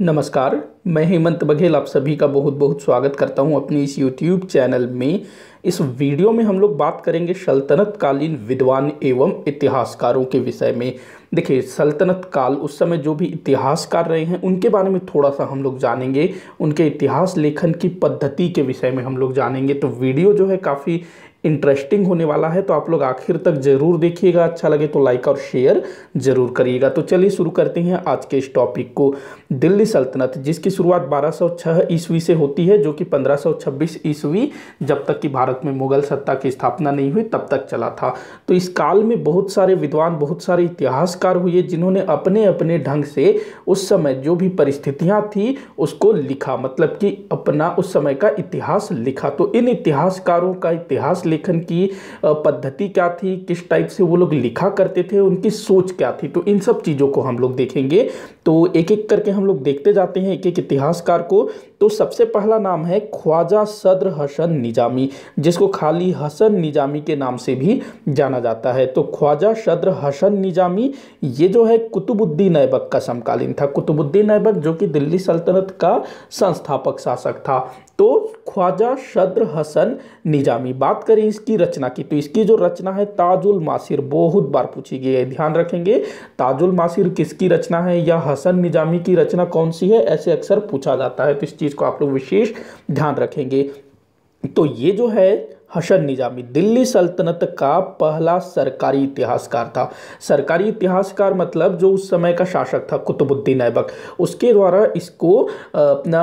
नमस्कार मैं हेमंत बघेल आप सभी का बहुत बहुत स्वागत करता हूं अपनी इस यूट्यूब चैनल में इस वीडियो में हम लोग बात करेंगे सल्तनत कालीन विद्वान एवं इतिहासकारों के विषय में देखिए सल्तनत काल उस समय जो भी इतिहासकार रहे हैं उनके बारे में थोड़ा सा हम लोग जानेंगे उनके इतिहास लेखन की पद्धति के विषय में हम लोग जानेंगे तो वीडियो जो है काफ़ी इंटरेस्टिंग होने वाला है तो आप लोग आखिर तक ज़रूर देखिएगा अच्छा लगे तो लाइक और शेयर ज़रूर करिएगा तो चलिए शुरू करते हैं आज के इस टॉपिक को दिल्ली सल्तनत जिसकी शुरुआत 1206 ईस्वी से होती है जो कि 1526 ईस्वी जब तक कि भारत में मुगल सत्ता की स्थापना नहीं हुई तब तक चला था तो इस काल में बहुत सारे विद्वान बहुत सारे इतिहासकार हुए जिन्होंने अपने अपने ढंग से उस समय जो भी परिस्थितियाँ थी उसको लिखा मतलब कि अपना उस समय का इतिहास लिखा तो इन इतिहासकारों का इतिहास लेखन की पद्धति क्या थी किस टाइप से वो लोग लिखा करते थे उनकी सोच क्या थी तो इन सब चीज़ों को हम लोग देखेंगे तो एक एक करके हम लोग देखते जाते हैं एक एक इतिहासकार को तो सबसे पहला नाम है ख्वाजा सदर हसन निजामी जिसको खाली हसन निजामी के नाम से भी जाना जाता है तो ख्वाजा सदर हसन निजामी ये जो है कुतुबुद्दीन ऐबक का समकालीन था कुतुबुद्दीन ऐबक जो कि दिल्ली सल्तनत का संस्थापक शासक था तो ख्वाजा सदर हसन निजामी बात करें इसकी रचना की तो इसकी जो रचना है ताजुल मासिर बहुत बार पूछी गई है ध्यान रखेंगे ताजुल मासिर किसकी रचना है या हसन निजामी की रचना कौन सी है ऐसे अक्सर पूछा जाता है तो इस चीज़ को आप लोग विशेष ध्यान रखेंगे तो ये जो है हसन निजामी दिल्ली सल्तनत का पहला सरकारी इतिहासकार था सरकारी इतिहासकार मतलब जो उस समय का शासक था कुतुबुद्दीन ऐबक उसके द्वारा इसको अपना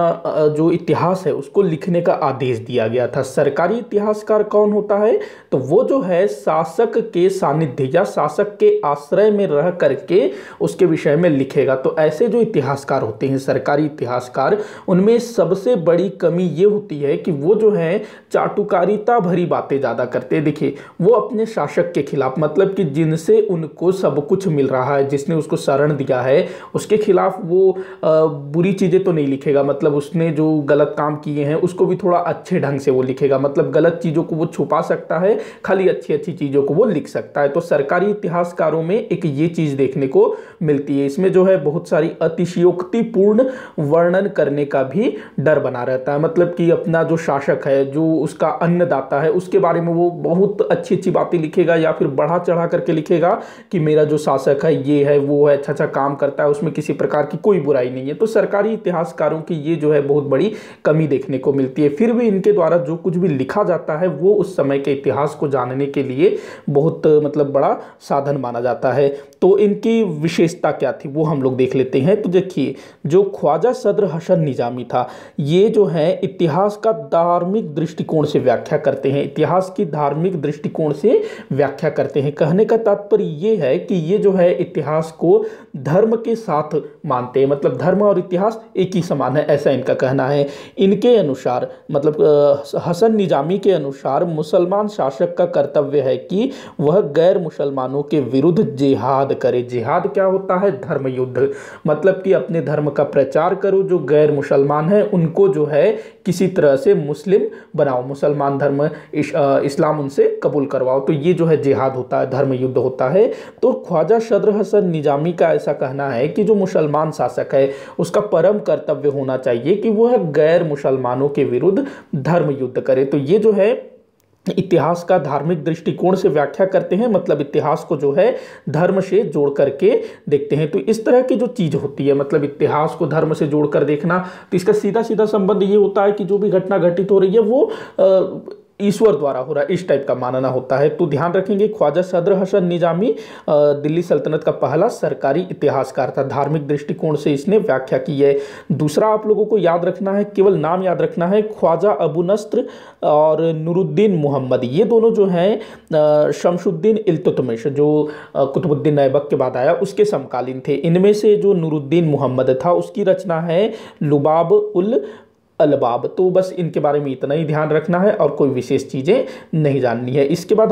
जो इतिहास है उसको लिखने का आदेश दिया गया था सरकारी इतिहासकार कौन होता है तो वो जो है शासक के सानिध्य या शासक के आश्रय में रह करके उसके विषय में लिखेगा तो ऐसे जो इतिहासकार होते हैं सरकारी इतिहासकार उनमें सबसे बड़ी कमी ये होती है कि वो जो है चाटुकारिता भरी बातें ज़्यादा करते दिखे वो अपने शासक के खिलाफ मतलब कि जिनसे उनको सब कुछ मिल रहा है जिसने उसको शरण दिया है उसके खिलाफ वो आ, बुरी चीज़ें तो नहीं लिखेगा मतलब उसने जो गलत काम किए हैं उसको भी थोड़ा अच्छे ढंग से वो लिखेगा मतलब गलत चीज़ों को वो छुपा सकता है खाली अच्छी अच्छी चीज़ों को वो लिख सकता है तो सरकारी इतिहासकारों में एक ये चीज़ देखने को मिलती है इसमें जो है बहुत सारी अतिशयोक्तिपूर्ण वर्णन करने का भी डर बना रहता है मतलब कि अपना जो शासक है जो उसका अन्नदाता है उसके बारे में वो बहुत अच्छी अच्छी बातें लिखेगा या फिर बढ़ा चढ़ा करके लिखेगा कि मेरा जो शासक है ये है वो है अच्छा अच्छा काम करता है उसमें किसी प्रकार की कोई बुराई नहीं है तो सरकारी इतिहासकारों की ये जो है बहुत बड़ी कमी देखने को मिलती है फिर भी इनके द्वारा जो कुछ भी लिखा जाता है वो उस समय के इतिहास को जानने के लिए बहुत मतलब बड़ा साधन माना जाता है तो इनकी विशेषता क्या थी वो हम लोग देख लेते हैं तो देखिए जो ख्वाजा सदर हसन निजामी था ये जो है इतिहास का धार्मिक दृष्टिकोण से व्याख्या करते हैं इतिहास की धार्मिक दृष्टिकोण से व्याख्या करते हैं कहने का तात्पर्य ये है कि ये जो है इतिहास को धर्म के साथ मानते हैं मतलब धर्म और इतिहास एक ही समान है ऐसा इनका कहना है इनके अनुसार मतलब हसन निजामी के अनुसार मुसलमान शासक का कर्तव्य है कि वह गैर मुसलमानों के विरुद्ध जिहाद करे जिहाद क्या होता है धर्म युद्ध मतलब कि अपने धर्म का प्रचार करो जो गैर मुसलमान है उनको जो है किसी तरह से मुस्लिम बनाओ मुसलमान धर्म इस्लाम उनसे कबूल करवाओ तो ये जो है जिहाद होता है धर्म युद्ध होता है तो ख्वाजा शद्र हसन निजामी का ऐसा कहना है कि जो मुसलमान शासक है उसका परम कर्तव्य होना चाहिए कि वह गैर मुसलमानों के विरुद्ध धर्म युद्ध करे तो ये जो है इतिहास का धार्मिक दृष्टिकोण से व्याख्या करते हैं मतलब इतिहास को जो है धर्म से जोड़ करके देखते हैं तो इस तरह की जो चीज़ होती है मतलब इतिहास को धर्म से जोड़कर देखना तो इसका सीधा सीधा संबंध ये होता है कि जो भी घटना घटित हो रही है वो आ, ईश्वर द्वारा हो रहा है इस टाइप का मानना होता है तो ध्यान रखेंगे ख्वाजा सदर हसन निजामी दिल्ली सल्तनत का पहला सरकारी इतिहासकार था धार्मिक दृष्टिकोण से इसने व्याख्या की है दूसरा आप लोगों को याद रखना है केवल नाम याद रखना है ख्वाजा अबू नस्त्र और नूरुद्दीन मोहम्मद ये दोनों जो हैं शमशुद्दीन इल्तुतमिश जो कुतुबुद्दीन ऐबक के बाद आया उसके समकालीन थे इनमें से जो नूरुद्दीन मोहम्मद था उसकी रचना है लुबाब उल अलबाब तो बस इनके बारे में इतना ही ध्यान रखना है और कोई विशेष चीज़ें नहीं जाननी है इसके बाद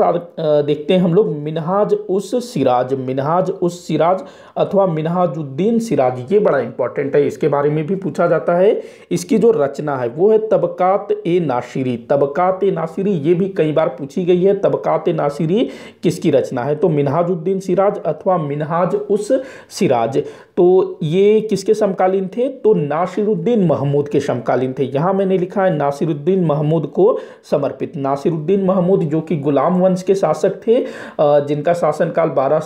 देखते हैं हम लोग मिनहाज उस सिराज मिनहाज उस सिराज अथवा मिनहाजुद्दीन सिराज ये बड़ा इंपॉर्टेंट है इसके बारे में भी पूछा जाता है इसकी जो रचना है वो है तबकात ए नासिरी तबकात ए नासिरी ये भी कई बार पूछी गई है तबकात ए नासिरी किसकी रचना है तो मिनहाजुद्दीन सिराज अथवा मिनहाज उस सिराज तो ये किसके समकालीन थे तो नासिरुद्दीन महमूद के समकालीन थे थे यहाँ मैंने लिखा है नासिरुद्दीन महमूद को समर्पित नासिरुद्दीन महमूद जो कि गुलाम वंश के शासक थे जिनका शासनकाल बारह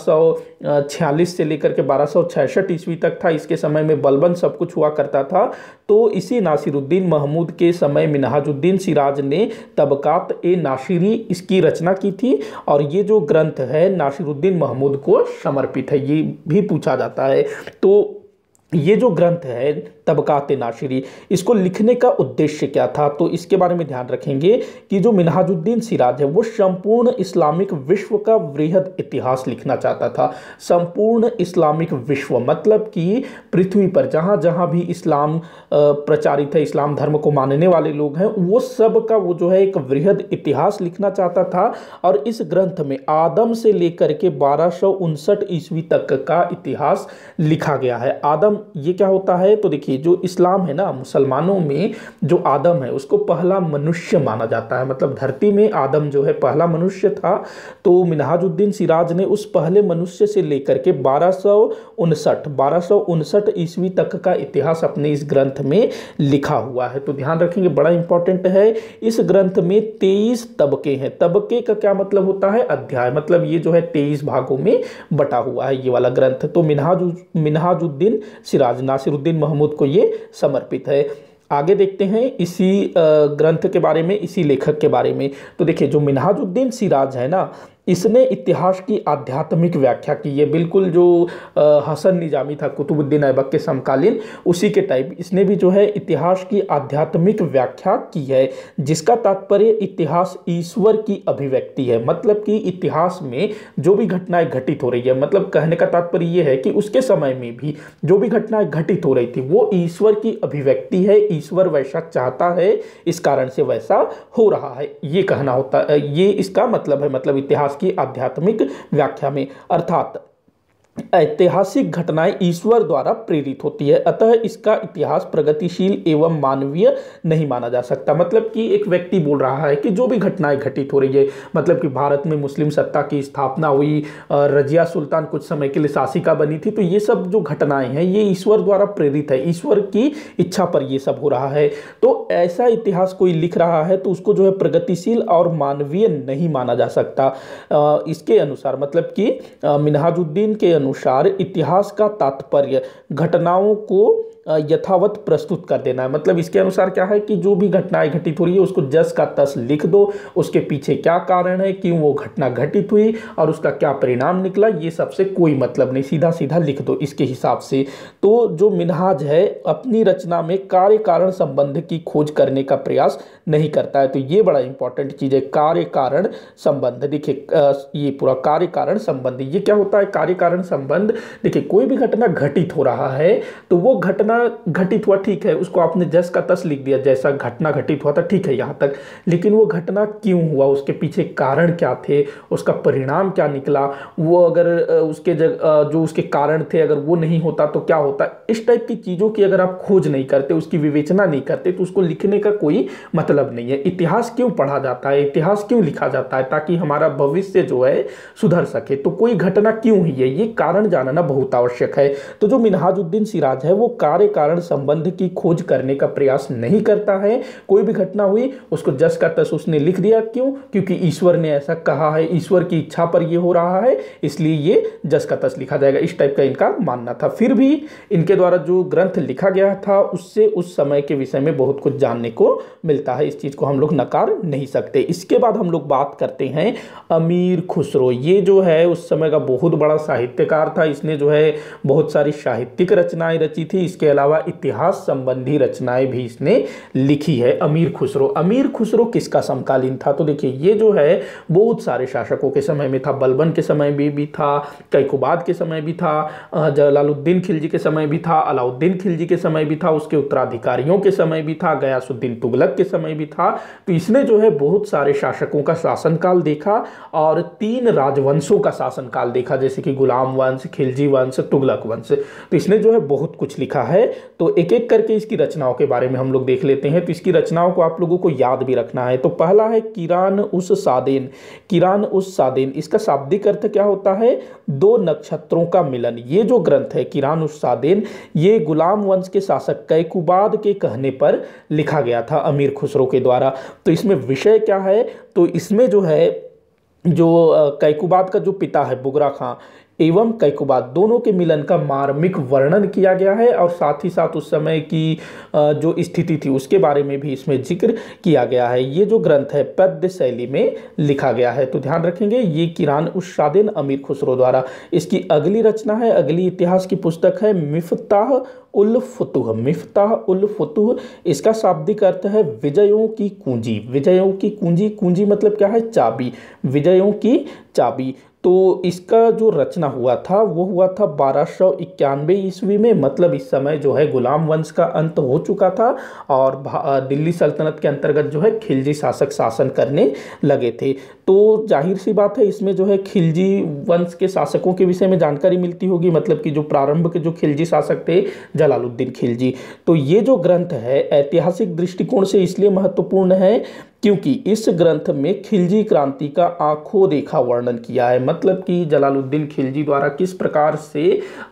से लेकर के बारह ईस्वी तक था इसके समय में बलबन सब कुछ हुआ करता था तो इसी नासिरुद्दीन महमूद के समय मिनहाजुद्दीन सिराज ने तबकात ए नाशिरी इसकी रचना की थी और ये जो ग्रंथ है नासिरुद्दीन महमूद को समर्पित है ये भी पूछा जाता है तो ये जो ग्रंथ है तबकात नाशिरी इसको लिखने का उद्देश्य क्या था तो इसके बारे में ध्यान रखेंगे कि जो मिनहाजुद्दीन सिराज है वो संपूर्ण इस्लामिक विश्व का वृहद इतिहास लिखना चाहता था संपूर्ण इस्लामिक विश्व मतलब कि पृथ्वी पर जहाँ जहाँ भी इस्लाम प्रचारित है इस्लाम धर्म को मानने वाले लोग हैं वो सब का वो जो है एक वृहद इतिहास लिखना चाहता था और इस ग्रंथ में आदम से लेकर के बारह ईस्वी तक का इतिहास लिखा गया है आदम ये क्या होता है तो देखिए जो इस्लाम है ना मुसलमानों में जो आदम है उसको पहला मनुष्य माना जाता है मतलब धरती में आदम जो है पहला मनुष्य था तो मिनहाजुद्दीन सिराज ने उस पहले मनुष्य से लेकर के बारह सौ उनसठ बारह सौ उनसठ ईस्वी तक का इतिहास अपने इस ग्रंथ में लिखा हुआ है तो ध्यान रखेंगे बड़ा इंपॉर्टेंट है इस ग्रंथ में तेईस तबके हैं तबके का क्या मतलब होता है अध्याय मतलब ये जो है तेईस भागों में बटा हुआ है ये वाला ग्रंथ तो मिनहाजु मिनहाजुद्दीन सिराज नासिरुद्दीन महमूद को ये समर्पित है आगे देखते हैं इसी ग्रंथ के बारे में इसी लेखक के बारे में तो देखिए जो मिनहाजुद्दीन सिराज है ना इसने इतिहास की आध्यात्मिक व्याख्या की है बिल्कुल जो हसन निजामी था कुतुबुद्दीन ऐबक के समकालीन उसी के टाइप इसने भी जो है इतिहास की आध्यात्मिक व्याख्या की है जिसका तात्पर्य इतिहास ईश्वर की अभिव्यक्ति है मतलब कि इतिहास में जो भी घटनाएं घटित हो रही है मतलब कहने का तात्पर्य यह है कि उसके समय में भी जो भी घटनाएं घटित हो रही थी वो ईश्वर की अभिव्यक्ति है ईश्वर वैसा चाहता है इस कारण से वैसा हो रहा है ये कहना होता है ये इसका मतलब है मतलब इतिहास की आध्यात्मिक व्याख्या में अर्थात ऐतिहासिक घटनाएं ईश्वर द्वारा प्रेरित होती है अतः इसका इतिहास प्रगतिशील एवं मानवीय नहीं माना जा सकता मतलब कि एक व्यक्ति बोल रहा है कि जो भी घटनाएं घटित हो रही है मतलब कि भारत में मुस्लिम सत्ता की स्थापना हुई रजिया सुल्तान कुछ समय के लिए शासिका बनी थी तो ये सब जो घटनाएं हैं ये ईश्वर द्वारा प्रेरित है ईश्वर की इच्छा पर ये सब हो रहा है तो ऐसा इतिहास कोई लिख रहा है तो उसको जो है प्रगतिशील और मानवीय नहीं माना जा सकता इसके अनुसार मतलब कि मिनहाजुद्दीन के अनुसार अनुसार इतिहास का तात्पर्य घटनाओं को यथावत प्रस्तुत कर देना है मतलब इसके अनुसार क्या है कि जो भी घटनाएं घटित हो रही है उसको जस का तस लिख दो उसके पीछे क्या कारण है क्यों वो घटना घटित हुई और उसका क्या परिणाम निकला ये सबसे कोई मतलब नहीं सीधा सीधा लिख दो इसके हिसाब से तो जो मिनहाज है अपनी रचना में कार्य कारण संबंध की खोज करने का प्रयास नहीं करता है तो ये बड़ा इंपॉर्टेंट चीज़ है कार्य कारण संबंध देखिए ये पूरा कार्य कारण संबंध ये क्या होता है कार्य कारण संबंध देखिए कोई भी घटना घटित हो रहा है तो वो घटना घटित हुआ ठीक है उसको आपने जस का तस लिख दिया जैसा घटना घटित हुआ था ठीक है यहाँ तक लेकिन वो घटना क्यों हुआ उसके पीछे कारण क्या थे उसका परिणाम क्या निकला वो अगर उसके जग जो उसके कारण थे अगर वो नहीं होता तो क्या होता इस टाइप की चीज़ों की अगर आप खोज नहीं करते उसकी विवेचना नहीं करते तो उसको लिखने का कोई मतलब नहीं है इतिहास क्यों पढ़ा जाता है इतिहास क्यों लिखा जाता है ताकि हमारा भविष्य जो है सुधर सके तो कोई घटना क्यों हुई है ये कारण जानना बहुत आवश्यक है तो जो मिनहाजुद्दीन सिराज है वो कार्य कोई कारण संबंध की खोज करने का प्रयास नहीं करता है कोई भी घटना हुई उसको जस का तस उसने लिख दिया क्यों क्योंकि ईश्वर ने ऐसा कहा है ईश्वर की इच्छा पर यह हो रहा है इसलिए ये जस का तस लिखा जाएगा इस टाइप का इनका मानना था फिर भी इनके द्वारा जो ग्रंथ लिखा गया था उससे उस समय के विषय में बहुत कुछ जानने को मिलता है इस चीज़ को हम लोग नकार नहीं सकते इसके बाद हम लोग बात करते हैं अमीर खुसरो ये जो है उस समय का बहुत बड़ा साहित्यकार था इसने जो है बहुत सारी साहित्यिक रचनाएं रची थी इसके अलावा इतिहास संबंधी रचनाएं भी इसने लिखी है अमीर खुसरो अमीर खुसरो किसका समकालीन था तो देखिए ये जो है बहुत सारे शासकों के समय में था बलबन के समय भी, भी था कैकुबाद के समय भी था जलालुद्दीन खिलजी के समय भी था अलाउद्दीन खिलजी के समय भी था उसके उत्तराधिकारियों के समय भी था गयासुद्दीन तुगलक के समय भी था तो इसने जो है बहुत सारे शासकों का शासनकाल देखा और तीन राजवंशों का शासनकाल देखा जैसे कि गुलाम वंश खिलजी वंश तुगलक वंश तो इसने जो है बहुत कुछ लिखा है है तो एक एक करके इसकी रचनाओं के बारे में हम लोग देख लेते हैं तो इसकी रचनाओं को आप लोगों को याद भी रखना है तो पहला है किरान उस सादेन किरान उस सादेन इसका शाब्दिक अर्थ क्या होता है दो नक्षत्रों का मिलन ये जो ग्रंथ है किरान उस सादेन ये गुलाम वंश के शासक कैकुबाद के कहने पर लिखा गया था अमीर खुसरो के द्वारा तो इसमें विषय क्या है तो इसमें जो है जो कैकुबाद का जो पिता है बुगरा खां एवं कैकुबा दोनों के मिलन का मार्मिक वर्णन किया गया है और साथ ही साथ उस समय की जो स्थिति थी उसके बारे में भी इसमें जिक्र किया गया है ये जो ग्रंथ है पद्य शैली में लिखा गया है तो ध्यान रखेंगे ये किरान उस अमीर खुसरो द्वारा इसकी अगली रचना है अगली इतिहास की पुस्तक है मिफताह उल फतुह मिफताह उल फतुह इसका शाब्दिक अर्थ है विजयों की कुंजी विजयों की कुंजी कुंजी मतलब क्या है चाबी विजयों की चाबी तो इसका जो रचना हुआ था वो हुआ था बारह सौ इक्यानवे ईस्वी में मतलब इस समय जो है गुलाम वंश का अंत हो चुका था और दिल्ली सल्तनत के अंतर्गत जो है खिलजी शासक शासन करने लगे थे तो जाहिर सी बात है इसमें जो है खिलजी वंश के शासकों के विषय में जानकारी मिलती होगी मतलब कि जो प्रारंभ के जो खिलजी शासक थे जलालुद्दीन खिलजी तो ये जो ग्रंथ है ऐतिहासिक दृष्टिकोण से इसलिए महत्वपूर्ण है क्योंकि इस ग्रंथ में खिलजी क्रांति का आंखों देखा वर्णन किया है मतलब मतलब कि जलालुद्दीन खिलजी द्वारा किस प्रकार से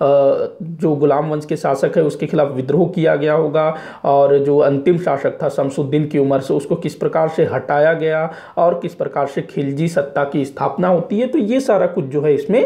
जो गुलाम वंश के शासक है उसके खिलाफ विद्रोह किया गया होगा और जो अंतिम शासक था शमसुद्दीन की उम्र से उसको किस प्रकार से हटाया गया और किस प्रकार से खिलजी सत्ता की स्थापना होती है तो ये सारा कुछ जो है इसमें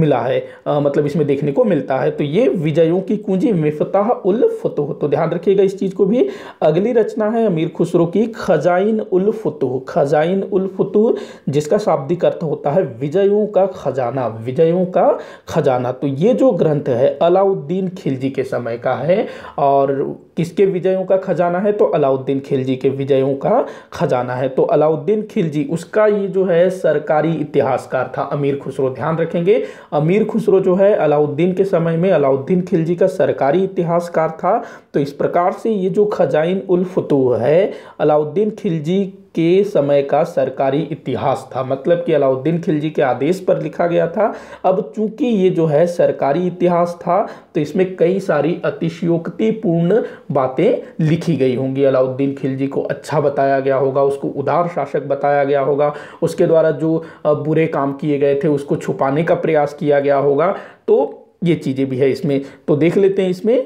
मिला है आ, मतलब इसमें देखने को मिलता है तो ये विजयों की कुंजी मिफता उल फतुह तो ध्यान रखिएगा इस चीज़ को भी अगली रचना है अमीर खुसरो की खजाइन उल फतुह खजाइन उल फतुह जिसका शाब्दिक अर्थ होता है विजयों का का खजाना विजयों का खजाना तो ये जो ग्रंथ है अलाउद्दीन खिलजी के समय का है और किसके विजयों का खजाना है तो अलाउद्दीन खिलजी के विजयों का खजाना है तो अलाउद्दीन खिलजी उसका ये जो है सरकारी इतिहासकार था अमीर खुसरो ध्यान रखेंगे अमीर खुसरो जो है अलाउद्दीन के समय में अलाउद्दीन खिलजी का सरकारी इतिहासकार था तो इस प्रकार से ये जो खजाइन उल फतूह है अलाउद्दीन खिलजी के समय का सरकारी इतिहास था मतलब कि अलाउद्दीन खिलजी के आदेश पर लिखा गया था अब चूंकि ये जो है सरकारी इतिहास था तो इसमें कई सारी अतिशयोक्तिपूर्ण बातें लिखी गई होंगी अलाउद्दीन खिलजी को अच्छा बताया गया होगा उसको उदार शासक बताया गया होगा उसके द्वारा जो बुरे काम किए गए थे उसको छुपाने का प्रयास किया गया होगा तो ये चीज़ें भी है इसमें तो देख लेते हैं इसमें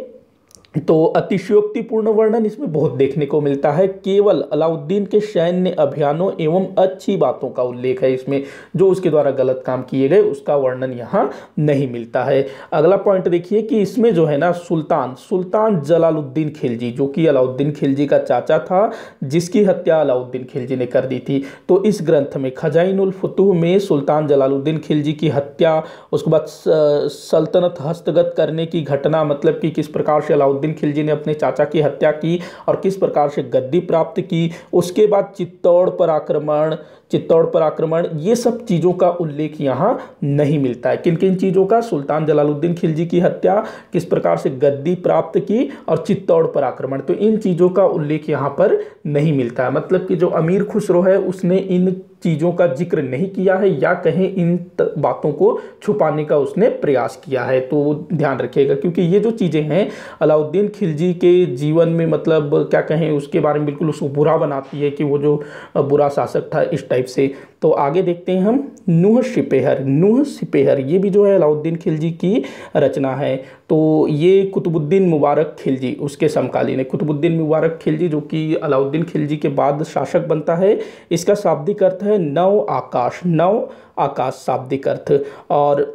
तो अतिशयोक्तिपूर्ण वर्णन इसमें बहुत देखने को मिलता है केवल अलाउद्दीन के सैन्य अभियानों एवं अच्छी बातों का उल्लेख है इसमें जो उसके द्वारा गलत काम किए गए उसका वर्णन यहाँ नहीं मिलता है अगला पॉइंट देखिए कि इसमें जो है ना सुल्तान सुल्तान जलालुद्दीन खिलजी जो कि अलाउद्दीन खिलजी का चाचा था जिसकी हत्या अलाउद्दीन खिलजी ने कर दी थी तो इस ग्रंथ में खजाइनफतूह में सुल्तान जलालुद्दीन खिलजी की हत्या उसके बाद सल्तनत हस्तगत करने की घटना मतलब कि किस प्रकार से अलाउद्दीन मोहद्दिन खिलजी ने अपने चाचा की हत्या की और किस प्रकार से गद्दी प्राप्त की उसके बाद चित्तौड़ पर आक्रमण चित्तौड़ पर आक्रमण ये सब चीज़ों का उल्लेख यहाँ नहीं मिलता है किन किन चीज़ों का सुल्तान जलालुद्दीन खिलजी की हत्या किस प्रकार से गद्दी प्राप्त की और चित्तौड़ पर आक्रमण तो इन चीज़ों का उल्लेख यहाँ पर नहीं मिलता है मतलब कि जो अमीर खुसरो है उसने इन चीज़ों का जिक्र नहीं किया है या कहीं इन बातों को छुपाने का उसने प्रयास किया है तो ध्यान रखिएगा क्योंकि ये जो चीज़ें हैं अलाउद्दीन खिलजी के जीवन में मतलब क्या कहें उसके बारे में बिल्कुल उसको बुरा बनाती है कि वो जो बुरा शासक था इस टाइप से तो आगे देखते हैं हम नूह सिपेहर नूह सिपेहर ये भी जो है अलाउद्दीन खिलजी की रचना है तो ये कुतुबुद्दीन मुबारक खिलजी उसके समकालीन है कुतुबुद्दीन मुबारक खिलजी जो कि अलाउद्दीन खिलजी के बाद शासक बनता है इसका शाब्दिक अर्थ है नव आकाश नव आकाश शाब्दिक अर्थ और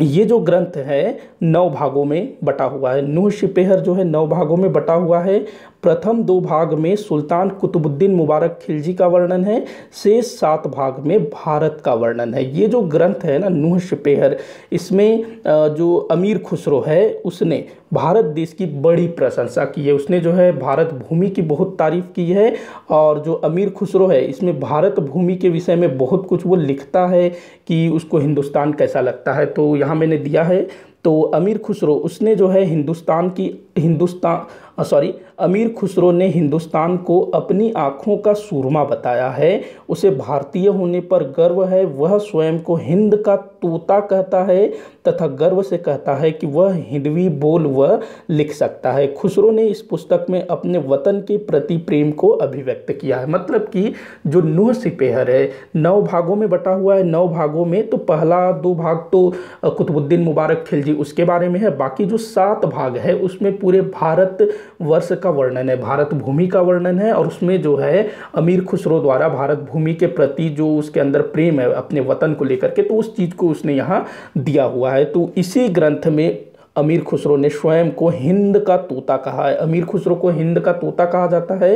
ये जो ग्रंथ है नौ भागों में बटा हुआ है नूह सिपेहर जो है नौ भागों में बटा हुआ है प्रथम दो भाग में सुल्तान कुतुबुद्दीन मुबारक खिलजी का वर्णन है शेष सात भाग में भारत का वर्णन है ये जो ग्रंथ है ना नूह शपेहर इसमें जो अमीर खुसरो है उसने भारत देश की बड़ी प्रशंसा की है उसने जो है भारत भूमि की बहुत तारीफ की है और जो अमीर खुसरो है इसमें भारत भूमि के विषय में बहुत कुछ वो लिखता है कि उसको हिंदुस्तान कैसा लगता है तो यहाँ मैंने दिया है तो अमीर खुसरो उसने जो है हिंदुस्तान की हिंदुस्तान सॉरी अमीर खुसरो ने हिंदुस्तान को अपनी आँखों का सूरमा बताया है उसे भारतीय होने पर गर्व है वह स्वयं को हिंद का तोता कहता है तथा गर्व से कहता है कि वह हिंदवी बोल व लिख सकता है खुसरो ने इस पुस्तक में अपने वतन के प्रति प्रेम को अभिव्यक्त किया है मतलब कि जो नूह सिपेहर है नौ भागों में बटा हुआ है नौ भागों में तो पहला दो भाग तो कुतुबुद्दीन मुबारक खिलजी उसके बारे में है बाकी जो सात भाग है उसमें पूरे भारत वर्ष का वर्णन है भारत भूमि का वर्णन है और उसमें जो है अमीर खुसरो द्वारा भारत भूमि के प्रति जो उसके अंदर प्रेम है अपने वतन को लेकर के तो उस चीज़ को उसने यहाँ दिया हुआ है तो इसी ग्रंथ में अमीर खुसरो ने स्वयं को हिंद का तोता कहा है अमीर खुसरो को हिंद का तोता कहा जाता है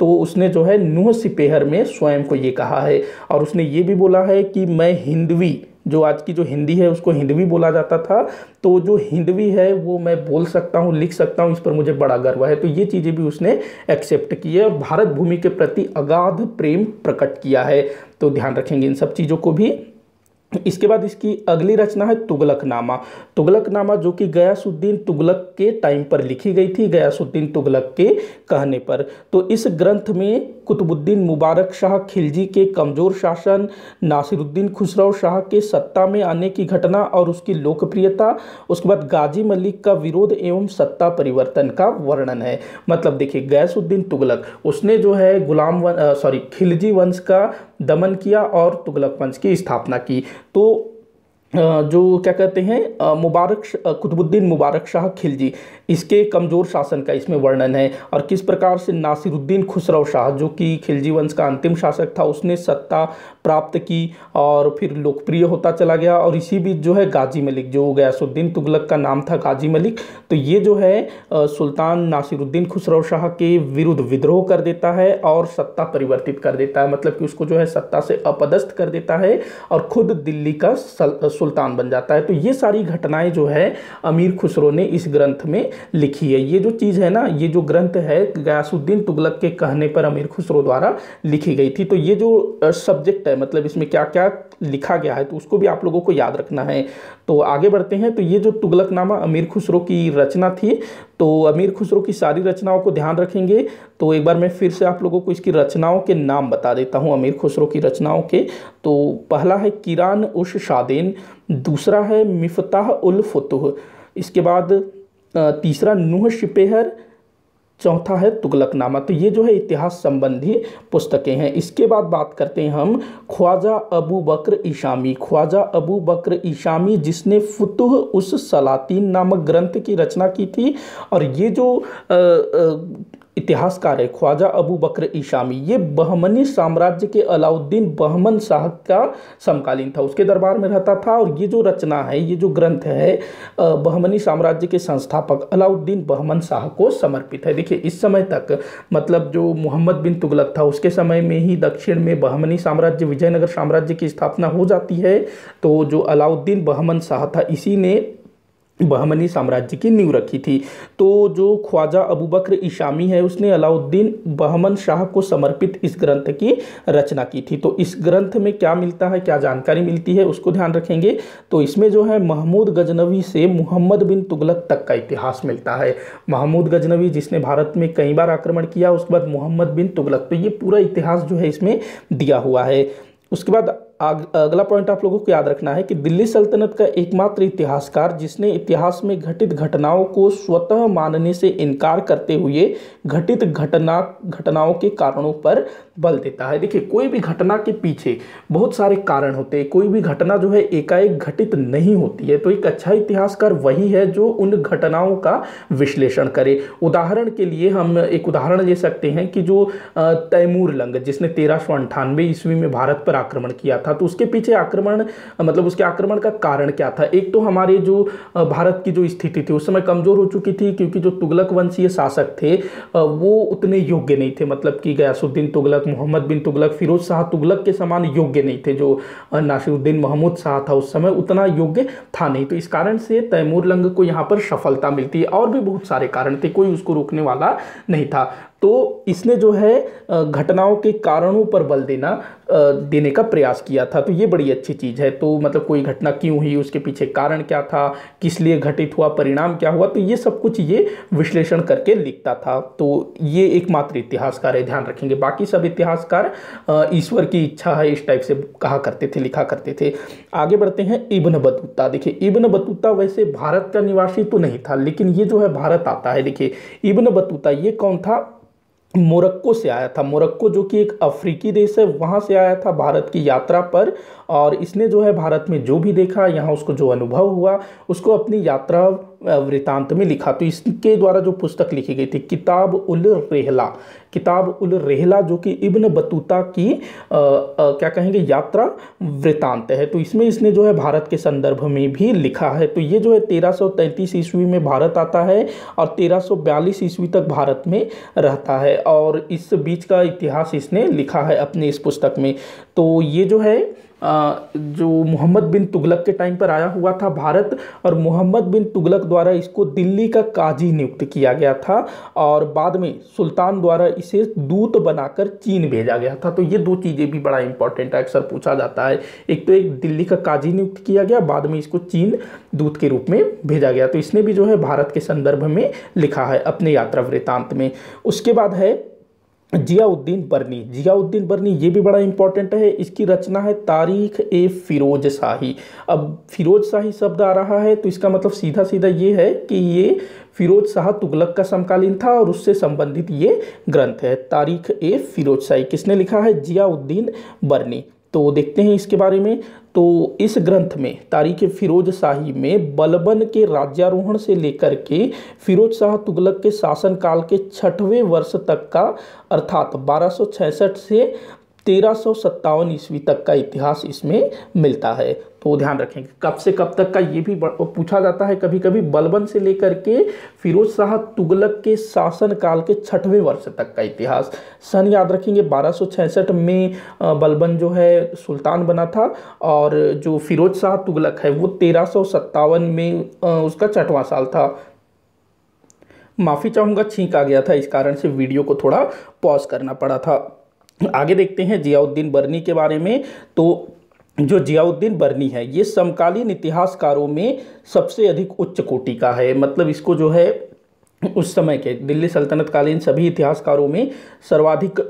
तो उसने जो है नूह सिपेहर में स्वयं को ये कहा है और उसने ये भी बोला है कि मैं हिंदवी जो आज की जो हिंदी है उसको हिंदवी बोला जाता था तो जो हिंदवी है वो मैं बोल सकता हूँ लिख सकता हूँ इस पर मुझे बड़ा गर्व है तो ये चीज़ें भी उसने एक्सेप्ट की है और भारत भूमि के प्रति अगाध प्रेम प्रकट किया है तो ध्यान रखेंगे इन सब चीज़ों को भी इसके बाद इसकी अगली रचना है तुगलकनामा तुगलकनामा जो कि गयासुद्दीन तुगलक के टाइम पर लिखी गई थी गयासुद्दीन तुगलक के कहने पर तो इस ग्रंथ में कुतुबुद्दीन मुबारक शाह खिलजी के कमज़ोर शासन नासिरुद्दीन खुसरो शाह के सत्ता में आने की घटना और उसकी लोकप्रियता उसके बाद गाजी मलिक का विरोध एवं सत्ता परिवर्तन का वर्णन है मतलब देखिए गैसुद्दीन तुगलक उसने जो है गुलाम सॉरी खिलजी वंश का दमन किया और तुगलक वंश की स्थापना की तो जो क्या कहते हैं मुबारक कुतुबुद्दीन मुबारक शाह खिलजी इसके कमज़ोर शासन का इसमें वर्णन है और किस प्रकार से नासिरुद्दीन खुसरव शाह जो कि खिलजी वंश का अंतिम शासक था उसने सत्ता प्राप्त की और फिर लोकप्रिय होता चला गया और इसी बीच जो है गाजी मलिक जो गयासुद्दीन तुगलक का नाम था गाजी मलिक तो ये जो है सुल्तान नासिरुद्दीन खुसरव शाह के विरुद्ध विद्रोह कर देता है और सत्ता परिवर्तित कर देता है मतलब कि उसको जो है सत्ता से अपदस्थ कर देता है और खुद दिल्ली का सुल्तान बन जाता है तो ये सारी घटनाएं जो है अमीर खुसरो ने इस ग्रंथ में लिखी है ये जो चीज़ है ना ये जो ग्रंथ है गयासुद्दीन तुगलक के कहने पर अमीर खुसरो द्वारा लिखी गई थी तो ये जो सब्जेक्ट है मतलब इसमें क्या क्या लिखा गया है तो उसको भी आप लोगों को याद रखना है तो आगे बढ़ते हैं तो ये जो तुगलकनामा अमीर खुसरो की रचना थी तो अमीर खुसरो की सारी रचनाओं को ध्यान रखेंगे तो एक बार मैं फिर से आप लोगों को इसकी रचनाओं के नाम बता देता हूँ अमीर खुसरो की रचनाओं के तो पहला है किरान उश शादेन दूसरा है मिफताह उल फतुह इसके बाद तीसरा नूह शिपेहर चौथा है तुगलकनामा तो ये जो है इतिहास संबंधी पुस्तकें हैं इसके बाद बात करते हैं हम ख्वाजा अबू बकर ईशामी ख्वाजा अबू बकर ईशामी जिसने फुतुह उस सलातीन नामक ग्रंथ की रचना की थी और ये जो आ, आ, इतिहासकार है ख्वाजा अबू बकर ईशामी ये बहमनी साम्राज्य के अलाउद्दीन बहमन शाह का समकालीन था उसके दरबार में रहता था और ये जो रचना है ये जो ग्रंथ है बहमनी साम्राज्य के संस्थापक अलाउद्दीन बहमन शाह को समर्पित है देखिए इस समय तक मतलब जो मोहम्मद बिन तुगलक था उसके समय में ही दक्षिण में बहमनी साम्राज्य विजयनगर साम्राज्य की स्थापना हो जाती है तो जो अलाउद्दीन बहमन शाह था इसी ने बहमनी साम्राज्य की नींव रखी थी तो जो ख्वाजा अबू बकर इशामी है उसने अलाउद्दीन बहमन शाह को समर्पित इस ग्रंथ की रचना की थी तो इस ग्रंथ में क्या मिलता है क्या जानकारी मिलती है उसको ध्यान रखेंगे तो इसमें जो है महमूद गजनवी से मोहम्मद बिन तुगलक तक का इतिहास मिलता है महमूद गजनवी जिसने भारत में कई बार आक्रमण किया उसके बाद मोहम्मद बिन तुगलक तो ये पूरा इतिहास जो है इसमें दिया हुआ है उसके बाद अगला पॉइंट आप लोगों को याद रखना है कि दिल्ली सल्तनत का एकमात्र इतिहासकार जिसने इतिहास में घटित घटनाओं को स्वतः मानने से इनकार करते हुए घटित घटना घटनाओं के कारणों पर बल देता है देखिए कोई भी घटना के पीछे बहुत सारे कारण होते हैं कोई भी घटना जो है एकाएक घटित नहीं होती है तो एक अच्छा इतिहासकार वही है जो उन घटनाओं का विश्लेषण करे उदाहरण के लिए हम एक उदाहरण ले सकते हैं कि जो तैमूर लंग जिसने तेरह सौ अंठानवे ईस्वी में भारत पर आक्रमण किया था था तो उसके पीछे आक्रमण मतलब उसके आक्रमण का कारण क्या था एक तो हमारे जो भारत की जो स्थिति थी उस समय कमज़ोर हो चुकी थी क्योंकि जो तुगलक वंशीय शासक थे वो उतने योग्य नहीं थे मतलब कि गयासुद्दीन तुगलक मोहम्मद बिन तुगलक फिरोज शाह तुगलक के समान योग्य नहीं थे जो नासिरुद्दीन महमूद शाह था उस समय उतना योग्य था नहीं तो इस कारण से तैमूर लंग को यहाँ पर सफलता मिलती और भी बहुत सारे कारण थे कोई उसको रोकने वाला नहीं था तो इसने जो है घटनाओं के कारणों पर बल देना देने का प्रयास किया था तो ये बड़ी अच्छी चीज़ है तो मतलब कोई घटना क्यों हुई उसके पीछे कारण क्या था किस लिए घटित हुआ परिणाम क्या हुआ तो ये सब कुछ ये विश्लेषण करके लिखता था तो ये एकमात्र इतिहासकार है ध्यान रखेंगे बाकी सब इतिहासकार ईश्वर की इच्छा है इस टाइप से कहा करते थे लिखा करते थे आगे बढ़ते हैं इब्न बतूता देखिए इब्न बतूता वैसे भारत का निवासी तो नहीं था लेकिन ये जो है भारत आता है देखिए इब्न बतूता ये कौन था मोरक्को से आया था मोरक्को जो कि एक अफ्रीकी देश है वहाँ से आया था भारत की यात्रा पर और इसने जो है भारत में जो भी देखा यहाँ उसको जो अनुभव हुआ उसको अपनी यात्रा वृतांत में लिखा तो इसके द्वारा जो पुस्तक लिखी गई थी किताब उल रेहला किताब उल रेहला जो कि इब्न बतूता की आ, आ, क्या कहेंगे यात्रा वृतांत है तो इसमें इसने जो है भारत के संदर्भ में भी लिखा है तो ये जो है 1333 ईस्वी में भारत आता है और 1342 ईस्वी तक भारत में रहता है और इस बीच का इतिहास इसने लिखा है अपने इस पुस्तक में तो ये जो है जो मोहम्मद बिन तुगलक के टाइम पर आया हुआ था भारत और मोहम्मद बिन तुगलक द्वारा इसको दिल्ली का काजी नियुक्त किया गया था और बाद में सुल्तान द्वारा इसे दूत बनाकर चीन भेजा गया था तो ये दो चीज़ें भी बड़ा इंपॉर्टेंट है अक्सर पूछा जाता है एक तो एक दिल्ली का काजी नियुक्त किया गया बाद में इसको चीन दूत के रूप में भेजा गया तो इसने भी जो है भारत के संदर्भ में लिखा है अपने यात्रा वृत्तांत में उसके बाद है जियाउद्दीन बर्नी जियाउद्दीन बर्नी ये भी बड़ा इंपॉर्टेंट है इसकी रचना है तारीख ए फिरोज शाही अब फिरोज शाही शब्द आ रहा है तो इसका मतलब सीधा सीधा ये है कि ये फिरोज शाह तुगलक का समकालीन था और उससे संबंधित ये ग्रंथ है तारीख ए फिरोज शाही किसने लिखा है जियाउद्दीन बर्नी तो देखते हैं इसके बारे में तो इस ग्रंथ में तारीख फिरोज शाही में बलबन के राज्यारोहण से लेकर के फिरोज शाह तुगलक के शासनकाल के छठवें वर्ष तक का अर्थात 1266 से तेरह ईस्वी तक का इतिहास इसमें मिलता है तो ध्यान रखेंगे कब से कब तक का ये भी पूछा जाता है कभी कभी बलबन से लेकर के फिरोज शाह तुगलक के शासन काल के छठवें वर्ष तक का इतिहास सन याद रखेंगे 1266 में बलबन जो है सुल्तान बना था और जो फिरोज शाह तुगलक है वो तेरह में उसका छठवां साल था माफ़ी चाहूँगा छींक आ गया था इस कारण से वीडियो को थोड़ा पॉज करना पड़ा था आगे देखते हैं जियाउद्दीन बर्नी के बारे में तो जो जियाउद्दीन बर्नी है ये समकालीन इतिहासकारों में सबसे अधिक उच्च कोटि का है मतलब इसको जो है उस समय के दिल्ली सल्तनतकालीन सभी इतिहासकारों में सर्वाधिक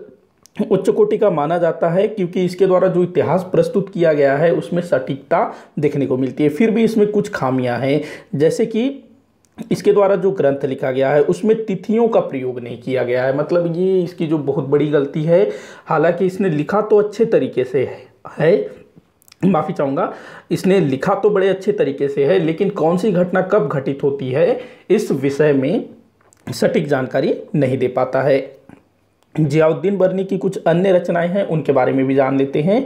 उच्च कोटि का माना जाता है क्योंकि इसके द्वारा जो इतिहास प्रस्तुत किया गया है उसमें सटीकता देखने को मिलती है फिर भी इसमें कुछ खामियां हैं जैसे कि इसके द्वारा जो ग्रंथ लिखा गया है उसमें तिथियों का प्रयोग नहीं किया गया है मतलब ये इसकी जो बहुत बड़ी गलती है हालांकि इसने लिखा तो अच्छे तरीके से है, है माफ़ी चाहूँगा इसने लिखा तो बड़े अच्छे तरीके से है लेकिन कौन सी घटना कब घटित होती है इस विषय में सटीक जानकारी नहीं दे पाता है जियाउद्दीन बर्नी की कुछ अन्य रचनाएं हैं उनके बारे में भी जान लेते हैं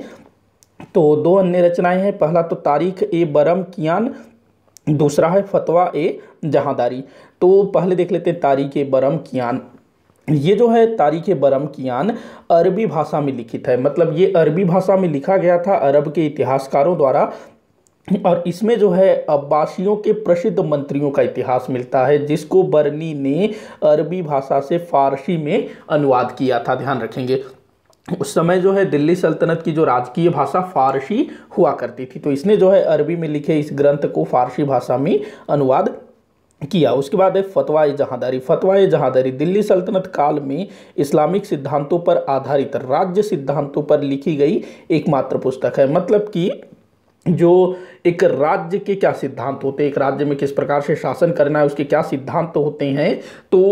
तो दो अन्य रचनाएं हैं पहला तो तारीख ए बरम कियान दूसरा है फतवा ए जहादारी तो पहले देख लेते हैं तारीख बरम कियान ये जो है तारीख बरम कियान अरबी भाषा में लिखित है मतलब ये अरबी भाषा में लिखा गया था अरब के इतिहासकारों द्वारा और इसमें जो है अब्बासियों के प्रसिद्ध मंत्रियों का इतिहास मिलता है जिसको बर्नी ने अरबी भाषा से फारसी में अनुवाद किया था ध्यान रखेंगे उस समय जो है दिल्ली सल्तनत की जो राजकीय भाषा फारसी हुआ करती थी तो इसने जो है अरबी में लिखे इस ग्रंथ को फारसी भाषा में अनुवाद किया उसके बाद है फतवा जहादारी फतवा जहादारी दिल्ली सल्तनत काल में इस्लामिक सिद्धांतों पर आधारित राज्य सिद्धांतों पर लिखी गई एकमात्र पुस्तक है मतलब कि जो एक राज्य के क्या सिद्धांत होते हैं एक राज्य में किस प्रकार से शासन करना है उसके क्या सिद्धांत होते हैं तो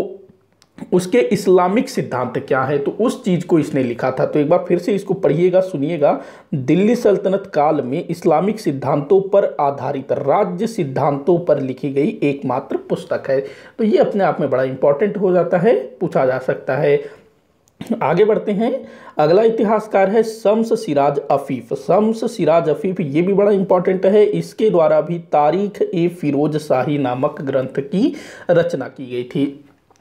उसके इस्लामिक सिद्धांत क्या है तो उस चीज़ को इसने लिखा था तो एक बार फिर से इसको पढ़िएगा सुनिएगा दिल्ली सल्तनत काल में इस्लामिक सिद्धांतों पर आधारित राज्य सिद्धांतों पर लिखी गई एकमात्र पुस्तक है तो ये अपने आप में बड़ा इंपॉर्टेंट हो जाता है पूछा जा सकता है आगे बढ़ते हैं अगला इतिहासकार है शम्स सिराज अफीफ शम्स सिराज अफीफ ये भी बड़ा इंपॉर्टेंट है इसके द्वारा भी तारीख ए फिरोज शाही नामक ग्रंथ की रचना की गई थी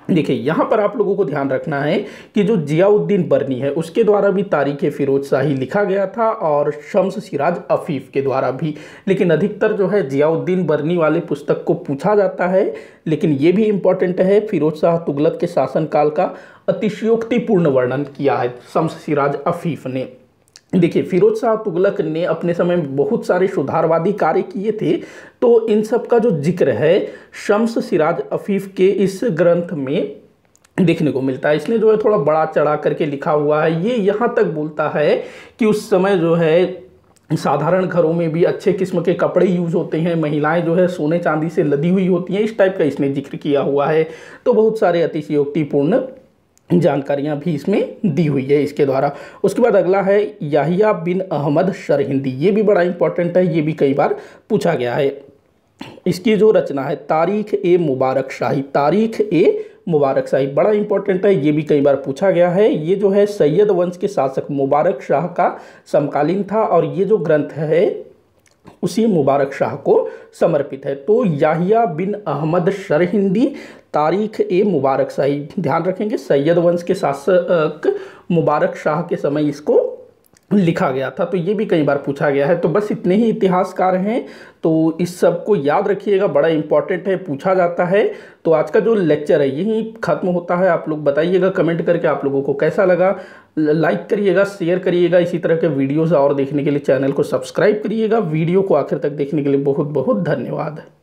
देखिए यहाँ पर आप लोगों को ध्यान रखना है कि जो जियाउद्दीन बर्नी है उसके द्वारा भी तारीख फिरोज शाही लिखा गया था और शम्स सिराज अफीफ के द्वारा भी लेकिन अधिकतर जो है जियाउद्दीन बर्नी वाले पुस्तक को पूछा जाता है लेकिन ये भी इम्पॉर्टेंट है फिरोज शाह तुगलक के शासनकाल का अतिशयोक्तिपूर्ण वर्णन किया है शम्स सिराज अफीफ ने देखिए फिरोज शाह तुगलक ने अपने समय में बहुत सारे सुधारवादी कार्य किए थे तो इन सब का जो जिक्र है शम्स सिराज अफीफ के इस ग्रंथ में देखने को मिलता है इसने जो है थोड़ा बड़ा चढ़ा करके लिखा हुआ है ये यहाँ तक बोलता है कि उस समय जो है साधारण घरों में भी अच्छे किस्म के कपड़े यूज होते हैं महिलाएं जो है सोने चांदी से लदी हुई होती हैं इस टाइप का इसने जिक्र किया हुआ है तो बहुत सारे अतिशयोक्तिपूर्ण जानकारियाँ भी इसमें दी हुई है इसके द्वारा उसके बाद अगला है याहिया बिन अहमद शरहिंदी ये भी बड़ा इंपॉर्टेंट है ये भी कई बार पूछा गया है इसकी जो रचना है तारीख ए मुबारक शाही तारीख ए मुबारक शाही बड़ा इंपॉर्टेंट है ये भी कई बार पूछा गया है ये जो है सैयद वंश के शासक मुबारक शाह का समकालीन था और ये जो ग्रंथ है उसी मुबारक शाह को समर्पित है तो याहिया बिन अहमद शरहिंदी तारीख ए मुबारक शाही ध्यान रखेंगे सैयद वंश के शासक मुबारक शाह के समय इसको लिखा गया था तो ये भी कई बार पूछा गया है तो बस इतने ही इतिहासकार हैं तो इस सब को याद रखिएगा बड़ा इंपॉर्टेंट है पूछा जाता है तो आज का जो लेक्चर है यही खत्म होता है आप लोग बताइएगा कमेंट करके आप लोगों को कैसा लगा लाइक करिएगा शेयर करिएगा इसी तरह के वीडियोज़ और देखने के लिए चैनल को सब्सक्राइब करिएगा वीडियो को आखिर तक देखने के लिए बहुत बहुत धन्यवाद